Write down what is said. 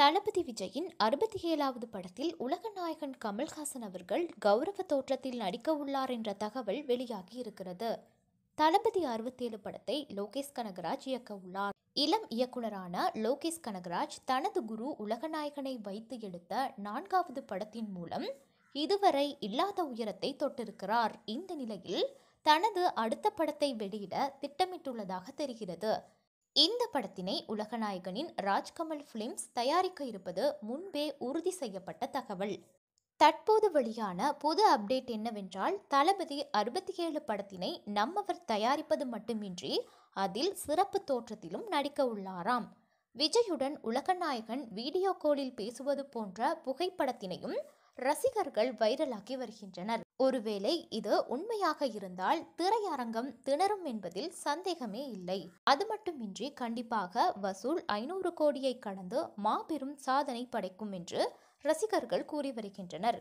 தளபதி விஜயின் அறுபத்தி ஏழாவது படத்தில் உலக நாயகன் கமல்ஹாசன் அவர்கள் கௌரவ தோற்றத்தில் நடிக்க உள்ளார் என்ற தகவல் வெளியாகி இருக்கிறது தளபதி அறுபத்தேழு படத்தை லோகேஷ் கனகராஜ் இயக்க உள்ளார் இளம் இயக்குனரான லோகேஷ் கனகராஜ் தனது குரு உலகநாயகனை வைத்து எடுத்த நான்காவது படத்தின் மூலம் இதுவரை இல்லாத உயரத்தை தொட்டிருக்கிறார் இந்த நிலையில் தனது அடுத்த படத்தை வெளியிட திட்டமிட்டுள்ளதாக தெரிகிறது இந்த படத்தினை உலகநாயகனின் ராஜ்கமல் ஃபிலிம்ஸ் தயாரிக்க இருப்பது முன்பே உறுதி செய்யப்பட்ட தகவல் தற்போது வெளியான புது அப்டேட் என்னவென்றால் தளபதி அறுபத்தி ஏழு படத்தினை நம்மவர் தயாரிப்பது மட்டுமின்றி அதில் சிறப்பு தோற்றத்திலும் நடிக்க உள்ளாராம் விஜயுடன் உலகநாயகன் வீடியோ காலில் பேசுவது போன்ற புகைப்படத்தினையும் ரசிகர்கள் வைரலாகி வருகின்றனர் ஒருவேளை இது உண்மையாக இருந்தால் திரையரங்கம் திணறும் என்பதில் சந்தேகமே இல்லை அது மட்டுமின்றி கண்டிப்பாக வசூல் ஐநூறு கோடியை கடந்து மாபெரும் சாதனை படைக்கும் என்று ரசிகர்கள் கூறி வருகின்றனர்